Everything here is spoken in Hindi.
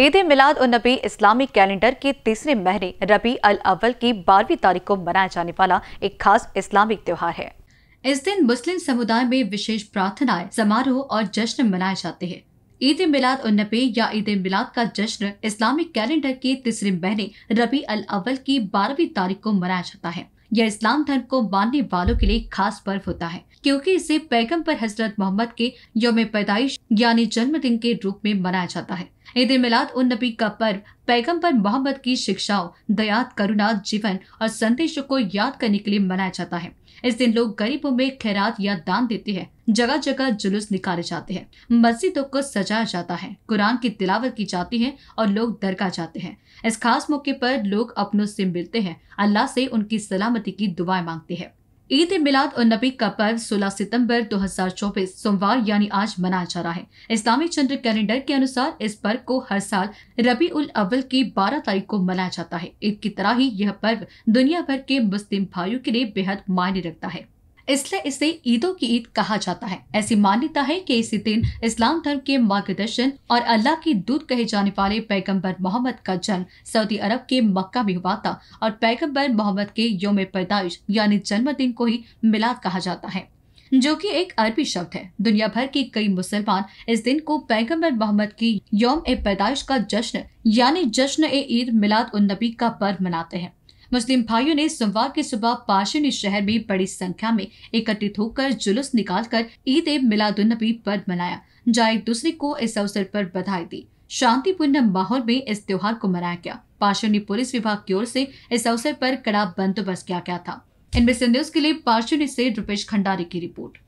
ईद मिलाद उन नबी इस्लामी कैलेंडर के तीसरे महीने रबी अल अव्वल की बारहवीं तारीख को मनाया जाने वाला एक खास इस्लामिक त्यौहार है इस दिन मुस्लिम समुदाय में विशेष प्रार्थनाएं समारोह और जश्न मनाए जाते हैं ईद मिलाद उन नबी या ईद मिलाद का जश्न इस्लामिक कैलेंडर के तीसरे महीने रबी अल अव्वल की बारहवीं तारीख को मनाया जाता है यह इस्लाम धर्म को मानने वालों के लिए खास पर्व होता है क्योंकि इसे पैगम्बर हजरत मोहम्मद के योम पैदाइश यानी जन्मदिन के रूप में मनाया जाता है ईद मिलाद उन नबी का पर्व पैगंबर मोहम्मद की शिक्षाओं दयात करुणा जीवन और संदेशों को याद करने के लिए मनाया जाता है इस दिन लोग गरीबों में खैरात या दान देते हैं जगह जगह जुलूस निकाले जाते हैं मस्जिदों को सजाया जाता है कुरान की तिलावत की जाती है और लोग दरगाह जाते हैं इस खास मौके पर लोग अपनों से मिलते हैं अल्लाह से उनकी सलामती की दुआएं मांगते हैं ईद मिलाद और नबी का पर्व 16 सितंबर 2024 सोमवार यानी आज मनाया जा रहा है इस्लामिक चंद्र कैलेंडर के अनुसार इस पर्व को हर साल रबी उल अव्वल की 12 तारीख को मनाया जाता है ईद की तरह ही यह पर्व दुनिया भर के मुस्लिम भाइयों के लिए बेहद मायने रखता है इसलिए इसे ईदों की ईद कहा जाता है ऐसी मान्यता है कि इसी दिन इस्लाम धर्म के मार्गदर्शन और अल्लाह की दूत कहे जाने वाले पैगंबर मोहम्मद का जन्म सऊदी अरब के मक्का में हुआ था और पैगंबर मोहम्मद के योम पैदाइश यानी जन्मदिन को ही मिलाद कहा जाता है जो कि एक अरबी शब्द है दुनिया भर के कई मुसलमान इस दिन को पैगंबर मोहम्मद की योम ए पैदाइश का जश्न यानी जश्न ए ईद मिलाद उन नबी का पर्व मनाते हैं मुस्लिम भाइयों ने सोमवार की सुबह पाशिनी शहर में बड़ी संख्या में एकत्रित होकर जुलूस निकालकर ईद ए मिलादुलनबी पर्व मनाया जहाँ एक दूसरे को इस अवसर पर बधाई दी शांतिपूर्ण माहौल में इस त्योहार को मनाया गया पार्शोनी पुलिस विभाग की ओर से इस अवसर पर कड़ा बंदोबस्त किया गया था इनमें से न्यूज के लिए पार्शोनी से रुपेश खंडारी की रिपोर्ट